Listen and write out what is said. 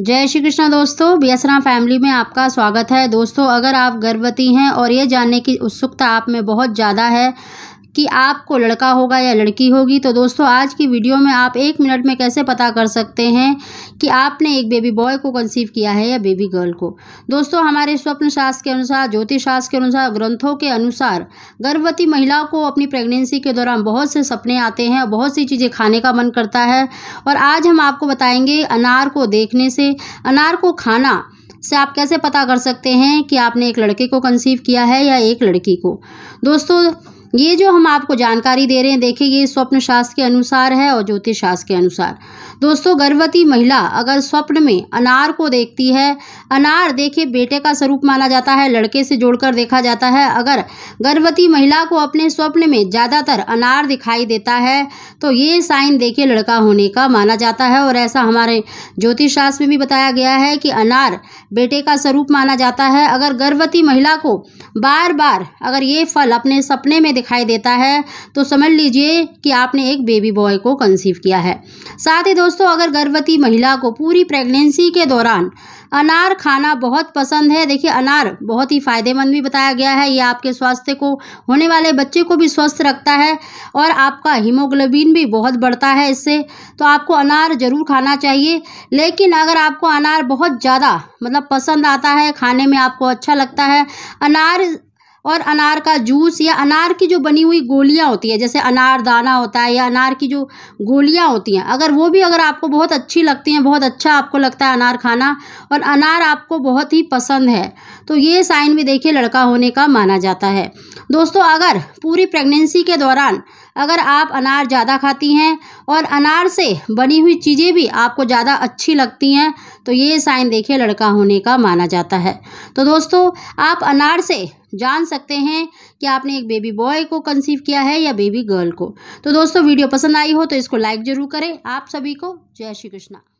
जय श्री कृष्णा दोस्तों बियसरा फैमिली में आपका स्वागत है दोस्तों अगर आप गर्भवती हैं और ये जानने की उत्सुकता आप में बहुत ज़्यादा है कि आपको लड़का होगा या लड़की होगी तो दोस्तों आज की वीडियो में आप एक मिनट में कैसे पता कर सकते हैं कि आपने एक बेबी बॉय को कंसीव किया है या बेबी गर्ल को दोस्तों हमारे स्वप्न शास्त्र के अनुसार ज्योतिष शास्त्र के अनुसार ग्रंथों के अनुसार गर्भवती महिलाओं को अपनी प्रेगनेंसी के दौरान बहुत से सपने आते हैं और बहुत सी चीज़ें खाने का मन करता है और आज हम आपको बताएंगे अनार को देखने से अनार को खाना से आप कैसे पता कर सकते हैं कि आपने एक लड़के को कंसीव किया है या एक लड़की को दोस्तों ये जो हम आपको जानकारी दे रहे हैं देखिए ये स्वप्न शास्त्र के अनुसार है और ज्योतिष शास्त्र के अनुसार दोस्तों गर्भवती महिला अगर स्वप्न में अनार को देखती है अनार देखिए बेटे का स्वरूप माना जाता है लड़के से जोड़कर देखा जाता है अगर गर्भवती महिला को अपने स्वप्न में ज़्यादातर अनार दिखाई देता है तो ये साइन देखिए लड़का होने का माना जाता है और ऐसा हमारे ज्योतिष शास्त्र में भी बताया गया है कि अनार बेटे का स्वरूप माना जाता है अगर गर्भवती महिला को बार बार अगर ये फल अपने सपने में दिखाई देता है तो समझ लीजिए कि आपने एक बेबी बॉय को कंसीव किया है साथ ही दोस्तों अगर गर्भवती महिला को पूरी प्रेगनेंसी के दौरान अनार खाना बहुत पसंद है देखिए अनार बहुत ही फ़ायदेमंद भी बताया गया है ये आपके स्वास्थ्य को होने वाले बच्चे को भी स्वस्थ रखता है और आपका हीमोग्लोबिन भी बहुत बढ़ता है इससे तो आपको अनार ज़रूर खाना चाहिए लेकिन अगर आपको अनार बहुत ज़्यादा मतलब पसंद आता है खाने में आपको अच्छा लगता है अनार और अनार का जूस या अनार की जो बनी हुई गोलियाँ होती है जैसे अनार दाना होता है या अनार की जो गोलियाँ होती हैं अगर वो भी अगर आपको बहुत अच्छी लगती हैं बहुत अच्छा आपको लगता है अनार खाना और अनार आपको बहुत ही पसंद है तो ये साइन भी देखिए लड़का होने का माना जाता है दोस्तों अगर पूरी प्रेगनेंसी के दौरान अगर आप अनार ज़्यादा खाती हैं और अनार से बनी हुई चीज़ें भी आपको ज़्यादा अच्छी लगती हैं तो ये साइन देखिए लड़का होने का माना जाता है तो दोस्तों आप अनार से जान सकते हैं कि आपने एक बेबी बॉय को कंसीव किया है या बेबी गर्ल को तो दोस्तों वीडियो पसंद आई हो तो इसको लाइक ज़रूर करें आप सभी को जय श्री कृष्णा